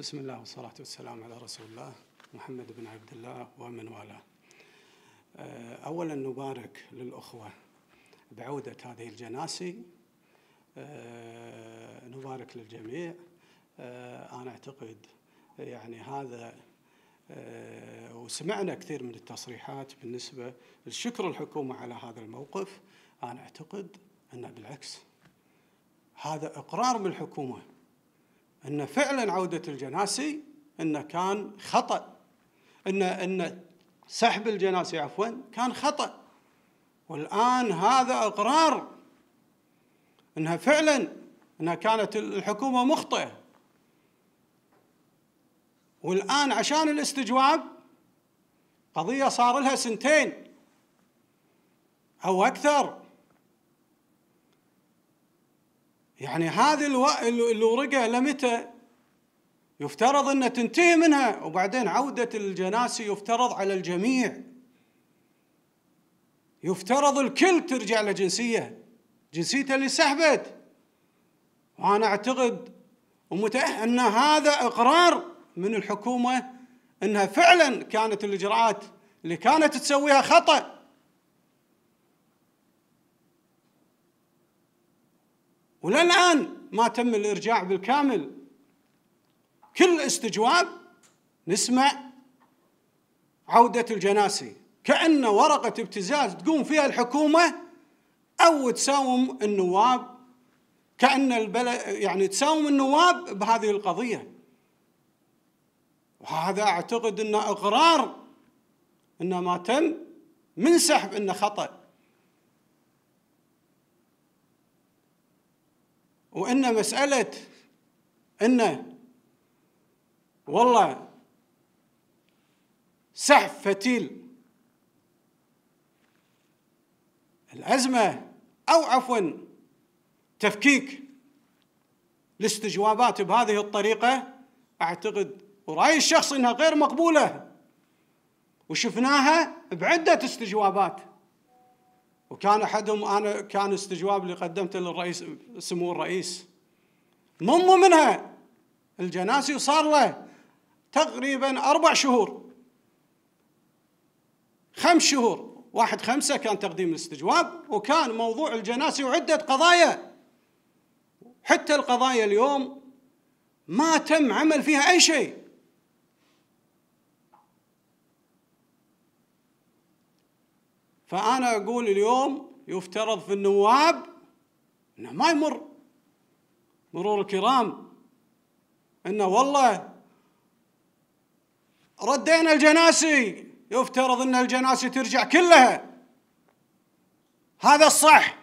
بسم الله والصلاة والسلام على رسول الله محمد بن عبد الله ومن والاه. آه، أولا نبارك للأخوة بعودة هذه الجناسي آه، نبارك للجميع آه، أنا أعتقد يعني هذا وسمعنا كثير من التصريحات بالنسبة للشكر الحكومة على هذا الموقف أنا أعتقد أن بالعكس هذا إقرار من الحكومة ان فعلا عوده الجناسي انه كان خطا ان ان سحب الجناسي عفوا كان خطا والان هذا اقرار انها فعلا انها كانت الحكومه مخطئه والان عشان الاستجواب قضيه صار لها سنتين او اكثر يعني هذه الورقة لمتى يفترض أن تنتهي منها وبعدين عودة الجناسي يفترض على الجميع يفترض الكل ترجع لجنسية جنسيته اللي سحبت وأنا أعتقد ومتأكد أن هذا إقرار من الحكومة أنها فعلا كانت الإجراءات اللي كانت تسويها خطأ وللآن ما تم الإرجاع بالكامل كل استجواب نسمع عودة الجناسي كأن ورقة ابتزاز تقوم فيها الحكومة أو تساوم النواب كأن البلد يعني تساوم النواب بهذه القضية وهذا أعتقد أنه إقرار أن ما تم من سحب أنه خطأ وان مساله ان والله سحب فتيل الازمه او عفوا تفكيك الاستجوابات بهذه الطريقه اعتقد ورايي الشخصي انها غير مقبوله وشفناها بعده استجوابات وكان احدهم انا كان استجواب اللي قدمته للرئيس سمو الرئيس من ضمنها الجناسي وصار له تقريبا اربع شهور خمس شهور واحد خمسة كان تقديم الاستجواب وكان موضوع الجناسي وعدة قضايا حتى القضايا اليوم ما تم عمل فيها أي شيء فأنا أقول اليوم يفترض في النواب أنه ما يمر مرور الكرام أنه والله ردينا الجناسي يفترض أن الجناسي ترجع كلها هذا الصح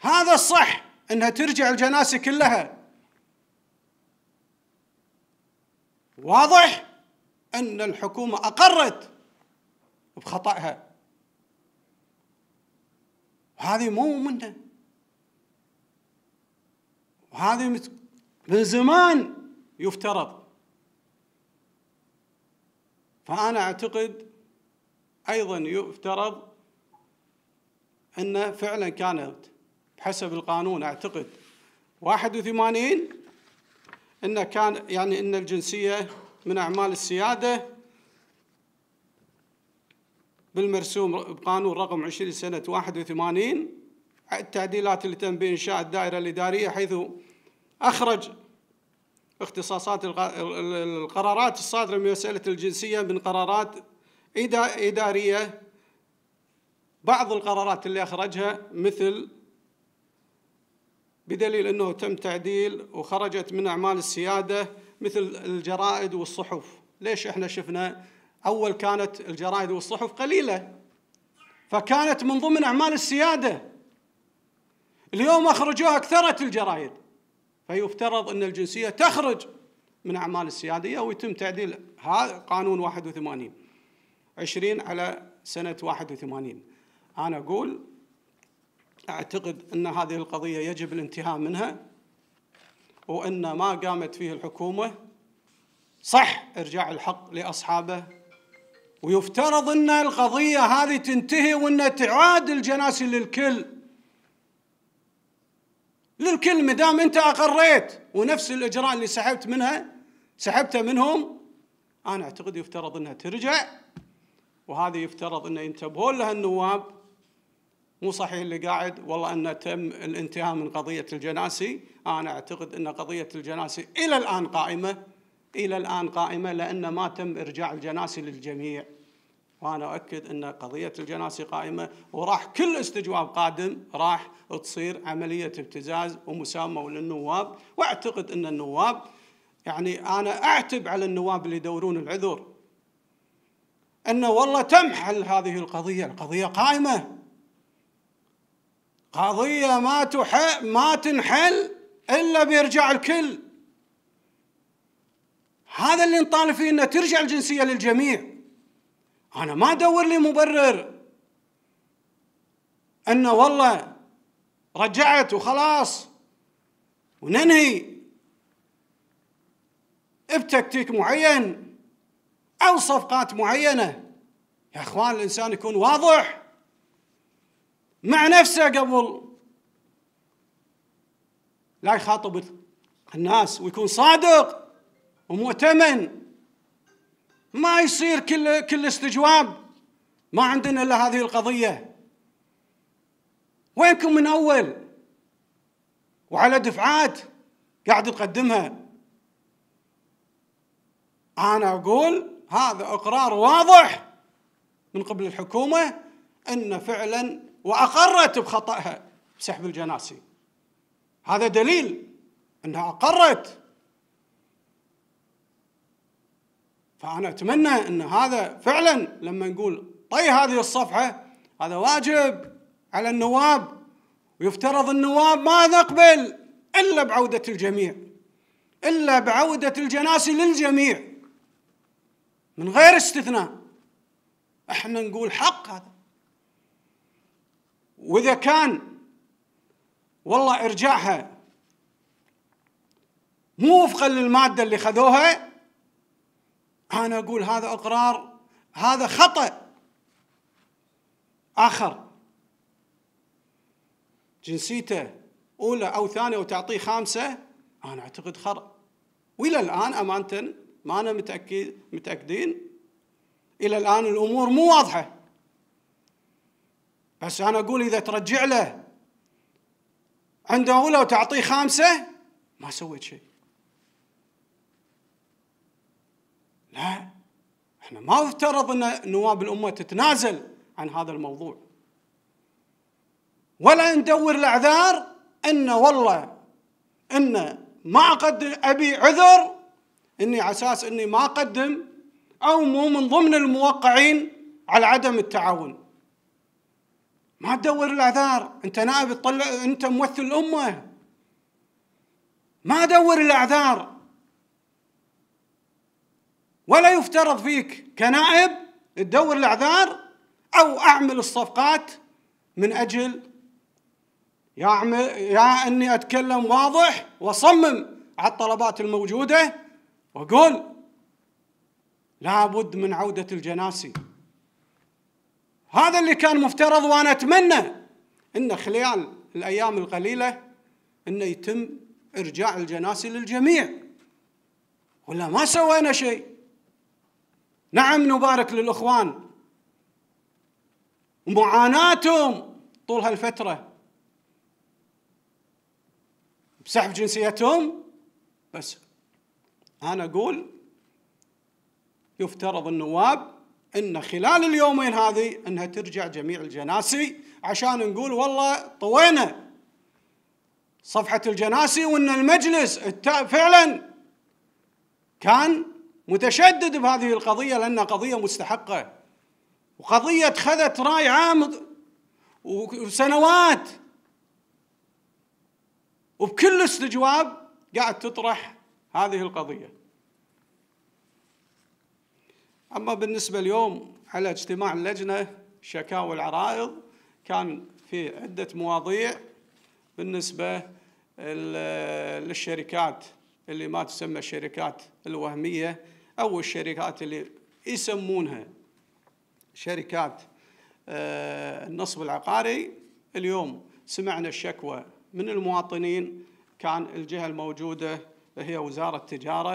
هذا الصح أنها ترجع الجناسي كلها واضح أن الحكومة أقرت بخطأها وهذه مو منه وهذه من زمان يفترض فأنا أعتقد أيضا يفترض أن فعلا كانت بحسب القانون أعتقد 81 أن كان يعني أن الجنسية من أعمال السيادة بالمرسوم بقانون رقم 20 سنة 81 التعديلات اللي تم بإنشاء الدائرة الإدارية حيث أخرج اختصاصات القرارات الصادرة من مسألة الجنسية من قرارات إدارية بعض القرارات اللي أخرجها مثل بدليل أنه تم تعديل وخرجت من أعمال السيادة مثل الجرائد والصحف ليش إحنا شفنا أول كانت الجرائد والصحف قليلة فكانت من ضمن أعمال السيادة اليوم أخرجوها أكثرت الجرائد فيفترض أن الجنسية تخرج من أعمال السيادية ويتم تعديل هذا قانون 81 20 على سنة 81 أنا أقول أعتقد أن هذه القضية يجب الانتهاء منها وأن ما قامت فيه الحكومة صح إرجاع الحق لأصحابه ويفترض ان القضيه هذه تنتهي وان تعاد الجناسي للكل للكل ما دام انت اقريت ونفس الاجراء اللي سحبت منها سحبته منهم انا اعتقد يفترض انها ترجع وهذه يفترض انه ينتبهون لها النواب مو صحيح اللي قاعد والله انه تم الانتهاء من قضيه الجناسي انا اعتقد ان قضيه الجناسي الى الان قائمه إلى الآن قائمة لأن ما تم إرجاع الجناسي للجميع وأنا أؤكد أن قضية الجناسي قائمة وراح كل استجواب قادم راح تصير عملية ابتزاز ومسامة للنواب وأعتقد أن النواب يعني أنا أعتب على النواب اللي يدورون العذر أنه والله تم حل هذه القضية القضية قائمة قضية ما تح... ما تنحل إلا بيرجع الكل هذا اللي نطالب فيه انه ترجع الجنسيه للجميع انا ما ادور لي مبرر انه والله رجعت وخلاص وننهي بتكتيك معين او صفقات معينه يا اخوان الانسان يكون واضح مع نفسه قبل لا يخاطب الناس ويكون صادق ومؤتمن ما يصير كل كل استجواب ما عندنا الا هذه القضيه وينكم من اول وعلى دفعات قاعد تقدمها انا اقول هذا اقرار واضح من قبل الحكومه ان فعلا واقرت بخطاها بسحب الجناسي هذا دليل انها اقرت فأنا أتمنى أن هذا فعلا لما نقول طي هذه الصفحة هذا واجب على النواب ويفترض النواب ما نقبل إلا بعودة الجميع إلا بعودة الجناسي للجميع من غير استثناء احنا نقول حق هذا وإذا كان والله إرجاعها مو وفقا للمادة اللي خذوها أنا أقول هذا إقرار هذا خطأ آخر جنسيته أولى أو ثانية وتعطيه خامسة أنا أعتقد خطأ وإلى الآن أمانة ما أنا متأكد متأكدين إلى الآن الأمور مو واضحة بس أنا أقول إذا ترجع له عنده أولى وتعطيه خامسة ما سويت شيء لا احنا ما افترض ان نواب الامه تتنازل عن هذا الموضوع ولا ندور الاعذار ان والله ان ما اقدم ابي عذر اني على اساس اني ما اقدم او مو من ضمن الموقعين على عدم التعاون ما تدور الاعذار انت نائب تطلع انت ممثل الامه ما ادور الاعذار ولا يفترض فيك كنائب تدور الاعذار او اعمل الصفقات من اجل يا يا اني اتكلم واضح واصمم على الطلبات الموجوده واقول لابد من عوده الجناسي هذا اللي كان مفترض وانا اتمنى ان خلال الايام القليله انه يتم ارجاع الجناسي للجميع ولا ما سوينا شيء نعم نبارك للإخوان معاناتهم طول هالفترة بسحب جنسيتهم بس أنا أقول يفترض النواب أن خلال اليومين هذه أنها ترجع جميع الجناسي عشان نقول والله طوينا صفحة الجناسي وأن المجلس فعلا كان متشدد بهذه القضية لأنها قضية مستحقة وقضية خذت رأي عام وسنوات وبكل استجواب قاعد تطرح هذه القضية أما بالنسبة اليوم على اجتماع اللجنة شكاوى العرائض كان في عدة مواضيع بالنسبة للشركات اللي ما تسمى الشركات الوهمية او الشركات اللي يسمونها شركات آه، النصب العقاري اليوم سمعنا الشكوى من المواطنين كان الجهه الموجوده هي وزاره التجاره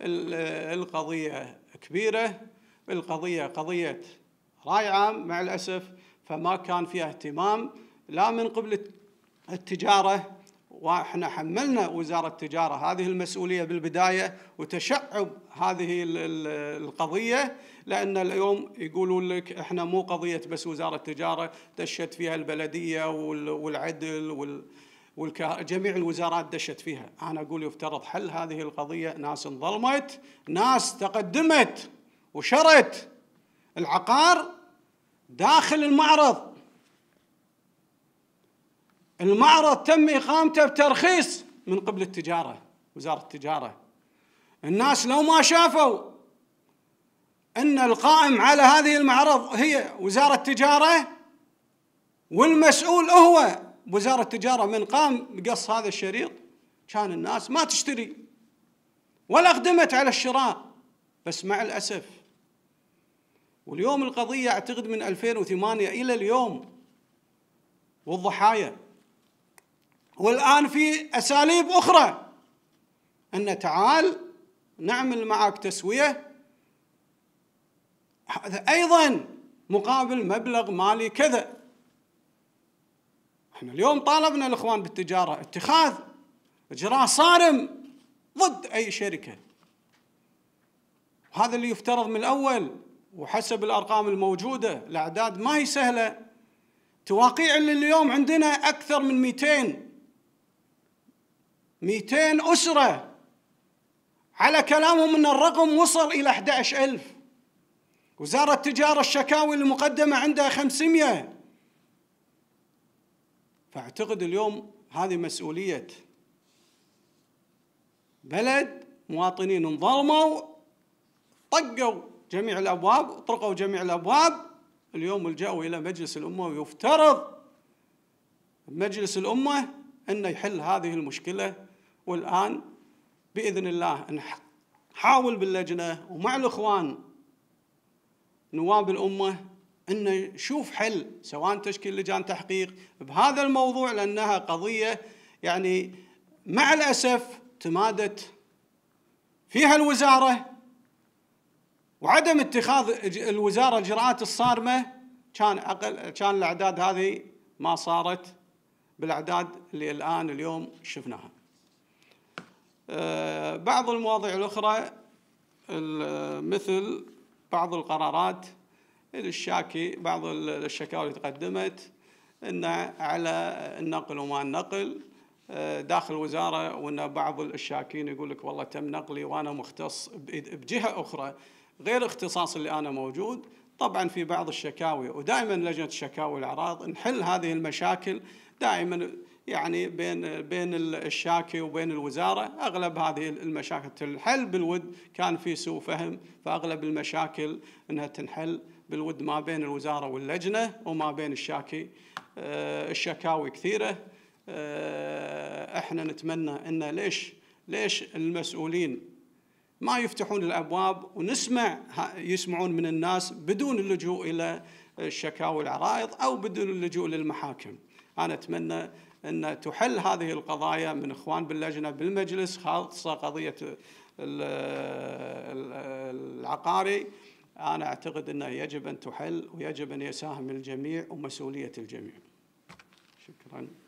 آه، القضيه كبيره القضيه قضيه راي عام مع الاسف فما كان فيها اهتمام لا من قبل التجاره واحنا حملنا وزاره التجاره هذه المسؤوليه بالبدايه وتشعب هذه القضيه لان اليوم يقولوا لك احنا مو قضيه بس وزاره التجاره دشت فيها البلديه والعدل وال والك... جميع الوزارات دشت فيها انا اقول يفترض حل هذه القضيه ناس انظلمت ناس تقدمت وشرت العقار داخل المعرض المعرض تم إقامته بترخيص من قبل التجارة وزارة التجارة الناس لو ما شافوا أن القائم على هذه المعرض هي وزارة التجارة والمسؤول هو وزارة التجارة من قام بقص هذا الشريط كان الناس ما تشتري ولا اقدمت على الشراء بس مع الأسف واليوم القضية أعتقد من 2008 إلى اليوم والضحايا والآن في أساليب أخرى أن تعال نعمل معك تسوية هذا أيضا مقابل مبلغ مالي كذا احنا اليوم طالبنا الإخوان بالتجارة اتخاذ إجراء صارم ضد أي شركة وهذا اللي يفترض من الأول وحسب الأرقام الموجودة الأعداد ما هي سهلة تواقيع اللي اليوم عندنا أكثر من 200 200 أسرة على كلامهم أن الرقم وصل إلى 11000 وزارة التجارة الشكاوي المقدمة عندها 500 فأعتقد اليوم هذه مسؤولية بلد مواطنين انظلموا طقوا جميع الأبواب طرقوا جميع الأبواب اليوم لجأوا إلى مجلس الأمة ويفترض مجلس الأمة أن يحل هذه المشكلة والآن بإذن الله نحاول باللجنة ومع الإخوان نواب الأمة أن نشوف حل سواء تشكيل لجان تحقيق بهذا الموضوع لأنها قضية يعني مع الأسف تمادت فيها الوزارة وعدم اتخاذ الوزارة الإجراءات الصارمة كان أقل كان الأعداد هذه ما صارت بالأعداد اللي الآن اليوم شفناها آه، بعض المواضيع الأخرى مثل بعض القرارات الشاكي بعض الشكاوى اللي تقدمت أن على النقل وما النقل آه، داخل الوزارة وأن بعض الشاكين يقول لك والله تم نقلي وأنا مختص بجهة أخرى غير اختصاص اللي أنا موجود طبعا في بعض الشكاوي ودائما لجنة الشكاوي والأعراض نحل هذه المشاكل دائما يعني بين بين الشاكي وبين الوزاره اغلب هذه المشاكل تنحل بالود كان في سوء فهم فاغلب المشاكل انها تنحل بالود ما بين الوزاره واللجنه وما بين الشاكي آه، الشكاوي كثيره آه، احنا نتمنى ان ليش ليش المسؤولين ما يفتحون الابواب ونسمع يسمعون من الناس بدون اللجوء الى الشكاوي والعرائض او بدون اللجوء للمحاكم انا اتمنى أن تحل هذه القضايا من إخوان باللجنة بالمجلس خاصة قضية العقاري أنا أعتقد أنه يجب أن تحل ويجب أن يساهم الجميع ومسؤولية الجميع شكراً